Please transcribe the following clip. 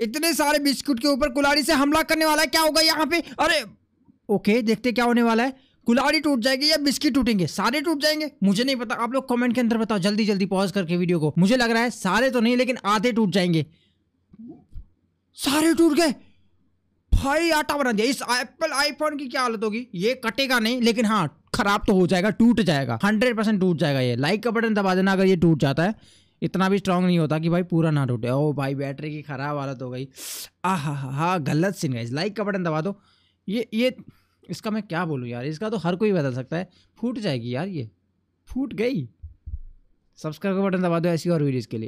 इतने सारे बिस्कुट के ऊपर कुलाड़ी से हमला करने वाला है क्या होगा यहाँ पे अरे ओके देखते क्या होने वाला है कुलाड़ी टूट जाएगी या बिस्किट टूटेंगे सारे टूट जाएंगे मुझे नहीं पता आप लोग कमेंट के अंदर बताओ जल्दी जल्दी पॉज करके वीडियो को मुझे लग रहा है सारे तो नहीं लेकिन आधे टूट जाएंगे सारे टूट गए भाई आटा बना दिया इस एप्पल आईफोन की क्या हालत होगी ये कटेगा नहीं लेकिन हाँ खराब तो हो जाएगा टूट जाएगा हंड्रेड टूट जाएगा ये लाइक का बटन दबा देना अगर ये टूट जाता है इतना भी स्ट्रांग नहीं होता कि भाई पूरा ना टूटे ओ भाई बैटरी की ख़राब हालत हो गई आ हाँ हा गलत सीन गाइज लाइक का बटन दबा दो ये ये इसका मैं क्या बोलूँ यार इसका तो हर कोई बदल सकता है फूट जाएगी यार ये फूट गई सब्सक्राइब का बटन दबा दो ऐसी और वीडियोज़ के लिए